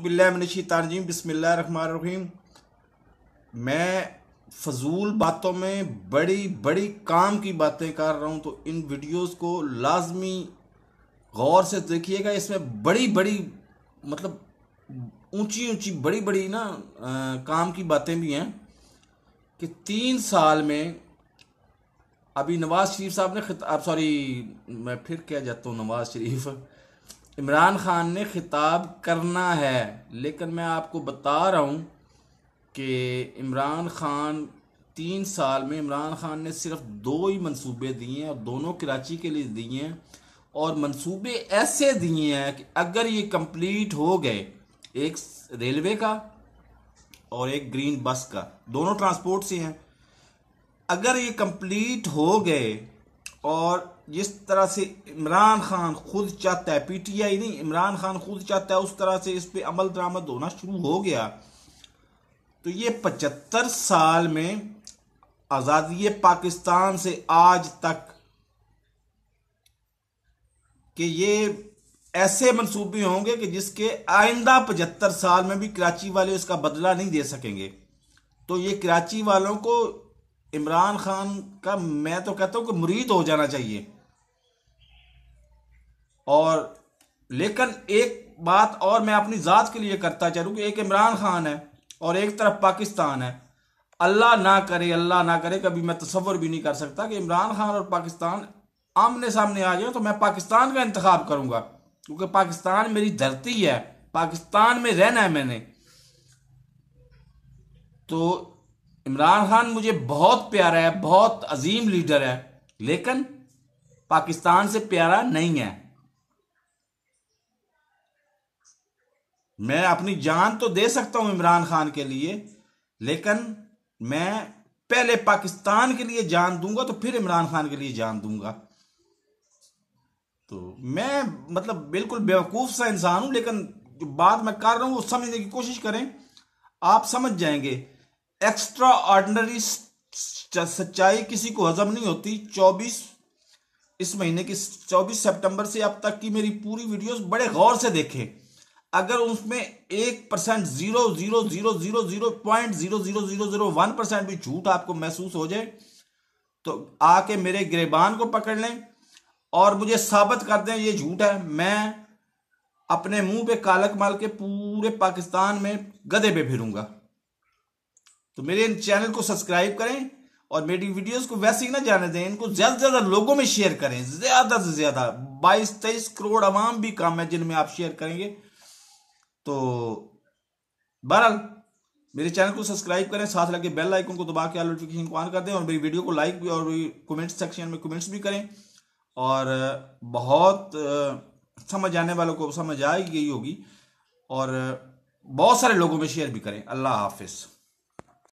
बिल्लाजीम बसमीम मैं फजूल बातों में बड़ी बड़ी काम की बातें कर रहा हूँ तो इन वीडियोस को लाजमी गौर से देखिएगा इसमें बड़ी बड़ी मतलब ऊंची ऊंची बड़ी बड़ी ना आ, काम की बातें भी हैं कि तीन साल में अभी नवाज़ शरीफ साहब ने खिताब सॉरी मैं फिर कह जाता हूँ नवाज़ शरीफ इमरान ख़ान ने खिताब करना है लेकिन मैं आपको बता रहा हूँ कि इमरान ख़ान तीन साल में इमरान ख़ान ने सिर्फ दो ही मंसूबे दिए हैं और दोनों कराची के लिए दिए हैं और मंसूबे ऐसे दिए हैं कि अगर ये कंप्लीट हो गए एक रेलवे का और एक ग्रीन बस का दोनों ट्रांसपोर्ट से हैं अगर ये कंप्लीट हो गए और जिस तरह से इमरान खान खुद चाहता है पीटीआई नहीं इमरान खान खुद चाहता है उस तरह से इस पर अमल दरामद होना शुरू हो गया तो ये पचहत्तर साल में आज़ादी पाकिस्तान से आज तक कि ये ऐसे मनसूबे होंगे कि जिसके आइंदा पचहत्तर साल में भी कराची वाले उसका बदला नहीं दे सकेंगे तो ये कराची वालों को इमरान खान का मैं तो कहता हूं कि मुरीद हो जाना चाहिए और लेकिन एक बात और मैं अपनी ज़ात के लिए करता चाहूँ कि एक इमरान खान है और एक तरफ पाकिस्तान है अल्लाह ना करे अल्लाह ना करे कभी मैं तस्वर भी नहीं कर सकता कि इमरान खान और पाकिस्तान आमने सामने आ जाए तो मैं पाकिस्तान का इंतखब करूंगा क्योंकि पाकिस्तान मेरी धरती है पाकिस्तान में रहना है मैंने तो इमरान खान मुझे बहुत प्यारा है बहुत अजीम लीडर है लेकिन पाकिस्तान से प्यारा नहीं है मैं अपनी जान तो दे सकता हूं इमरान खान के लिए लेकिन मैं पहले पाकिस्तान के लिए जान दूंगा तो फिर इमरान खान के लिए जान दूंगा तो मैं मतलब बिल्कुल बेवकूफ़ सा इंसान हूं लेकिन जो बात मैं कर रहा हूं वो समझने की कोशिश करें आप समझ जाएंगे एक्स्ट्रा ऑर्डनरी सच्चाई किसी को हजम नहीं होती 24 इस महीने की 24 सितंबर से अब तक की मेरी पूरी वीडियोस बड़े गौर से देखें अगर उसमें एक percent zero zero zero zero zero point zero zero zero zero one percent भी झूठ आपको महसूस हो जाए तो आके मेरे गिरबान को पकड़ लें और मुझे साबित कर दें ये झूठ है मैं अपने मुंह पे कालक माल के पूरे पाकिस्तान में गधे पे फिरूंगा तो मेरे इन चैनल को सब्सक्राइब करें और मेरी वीडियोस को वैसे ही ना जाने दें इनको ज्यादा से ज्यादा लोगों में शेयर करें ज्यादा से ज्यादा बाईस तेईस करोड़ अवाम भी काम है जिनमें आप शेयर करेंगे तो बहरहाल मेरे चैनल को सब्सक्राइब करें साथ लगे बेल आइकन को दबा के नोटिफिकेशन को ऑन कर दें और मेरी वीडियो को लाइक भी और कमेंट सेक्शन में कमेंट्स भी करें और बहुत समझ आने वालों को समझ आ गई होगी और बहुत सारे लोगों में शेयर भी करें अल्लाह हाफिज़